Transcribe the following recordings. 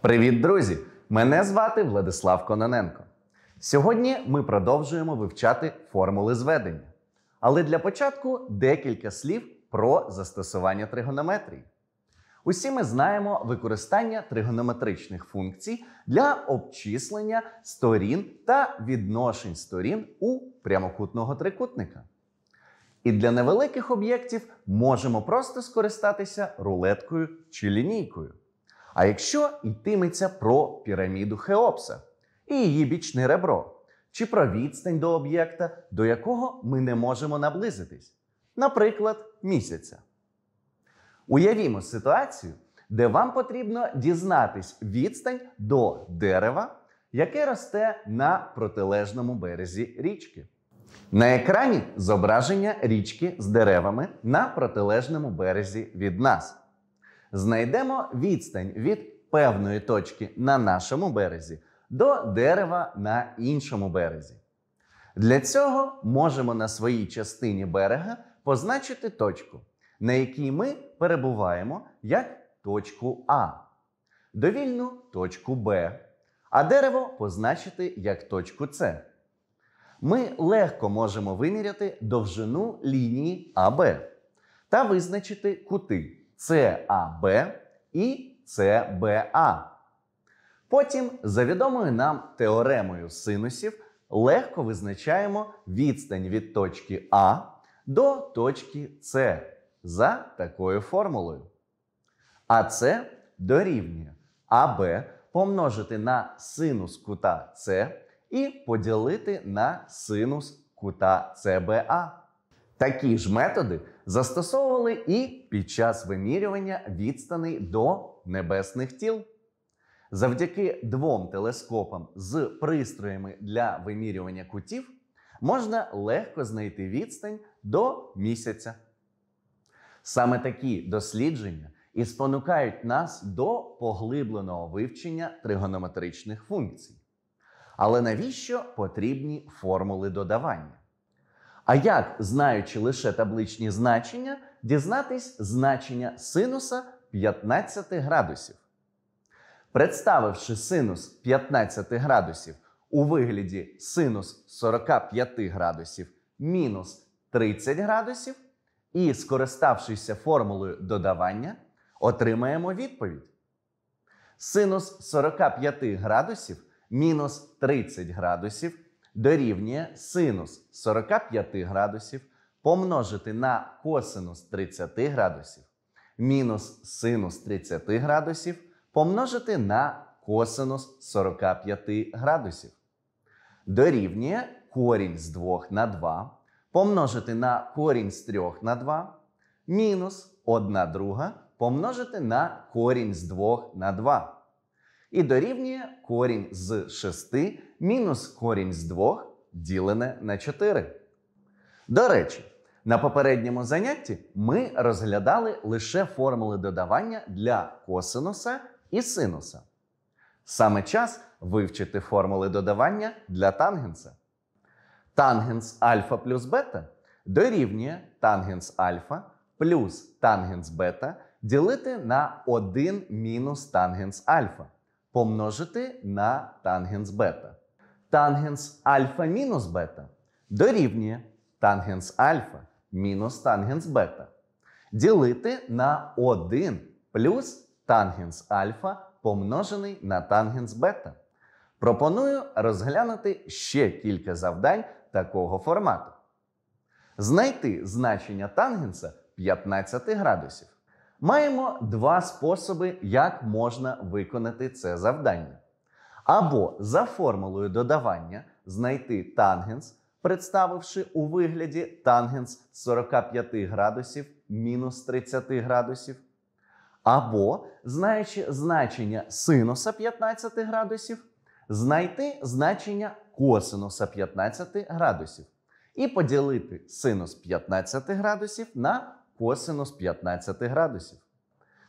Привіт, друзі! Мене звати Владислав Кононенко. Сьогодні ми продовжуємо вивчати формули зведення. Але для початку декілька слів про застосування тригонометрії. Усі ми знаємо використання тригонометричних функцій для обчислення сторін та відношень сторін у прямокутного трикутника. І для невеликих об'єктів можемо просто скористатися рулеткою чи лінійкою. А якщо йтиметься про піраміду Хеопса і її бічне ребро, чи про відстань до об'єкта, до якого ми не можемо наблизитись, наприклад, місяця. Уявімо ситуацію, де вам потрібно дізнатись відстань до дерева, яке росте на протилежному березі річки. На екрані зображення річки з деревами на протилежному березі від нас знайдемо відстань від певної точки на нашому березі до дерева на іншому березі. Для цього можемо на своїй частині берега позначити точку, на якій ми перебуваємо як точку А, довільну точку Б, а дерево позначити як точку С. Ми легко можемо виміряти довжину лінії АБ та визначити кути, САБ і СБА. Потім, за відомою нам теоремою синусів, легко визначаємо відстань від точки А до точки С за такою формулою. А це дорівнює АБ помножити на синус кута С і поділити на синус кута СБА. Такі ж методи застосовували і під час вимірювання відстаней до небесних тіл. Завдяки двом телескопам з пристроями для вимірювання кутів можна легко знайти відстань до місяця. Саме такі дослідження і спонукають нас до поглибленого вивчення тригонометричних функцій. Але навіщо потрібні формули додавання? А як, знаючи лише табличні значення, дізнатись значення синуса 15 градусів? Представивши синус 15 градусів у вигляді синус 45 градусів мінус 30 градусів, і скориставшися формулою додавання, отримаємо відповідь. Синус 45 градусів мінус 30 градусів дорівнює синус 45 градусів помножити на косинус 30 градусів, мінус синус 30 градусів помножити на косинус 45 градусів. Дорівнює корінь з 2 на 2 помножити на корінь з 3 на 2, мінус 1 друга помножити на корінь з 2 на 2. І дорівнює корінь з 6 мінус корінь з 2 ділене на 4. До речі, на попередньому занятті ми розглядали лише формули додавання для косинуса і синуса. Саме час вивчити формули додавання для тангенса. Тангенс альфа плюс бета дорівнює тангенс альфа плюс тангенс бета ділити на 1 мінус тангенс альфа помножити на тангенс бета. Тангенс альфа мінус бета дорівнює тангенс альфа мінус тангенс бета. Ділити на 1 плюс тангенс альфа помножений на тангенс бета. Пропоную розглянути ще кілька завдань такого формату. Знайти значення тангенса 15 градусів. Маємо два способи, як можна виконати це завдання. Або за формулою додавання знайти тангенс, представивши у вигляді тангенс 45 градусів мінус 30 градусів, або, знаючи значення синуса 15 градусів, знайти значення косинуса 15 градусів і поділити синус 15 градусів на косинус 15 градусів.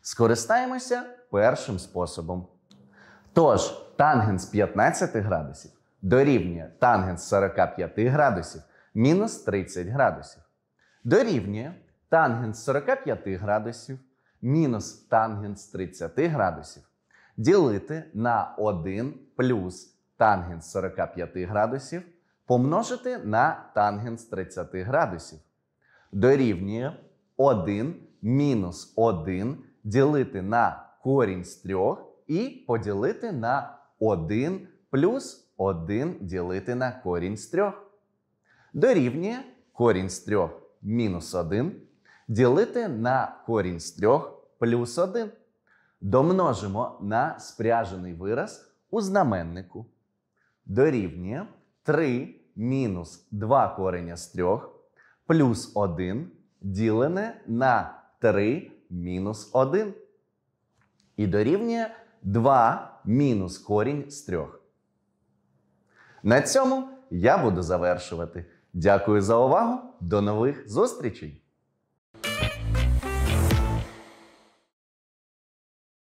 Скористаємося першим способом. Тож, тангенс 15 градусів дорівнює тангенс 45 градусів мінус 30 градусів. Дорівнює тангенс 45 градусів мінус тангенс 30 градусів ділити на 1 плюс тангенс 45 градусів помножити на тангенс 30 градусів. Дорівнює 1 мінус 1 ділити на корінь з 3 і поділити на 1 плюс 1 ділити на корінь з 3. Дорівнює корінь з 3 мінус 1 ділити на корінь з 3 плюс 1. Домножимо на спряжений вираз у знаменнику. Дорівнює 3 мінус 2 корення з 3 плюс 1 ділене на 3 мінус 1. І дорівнює 2 мінус корінь з 3. На цьому я буду завершувати. Дякую за увагу. До нових зустрічей!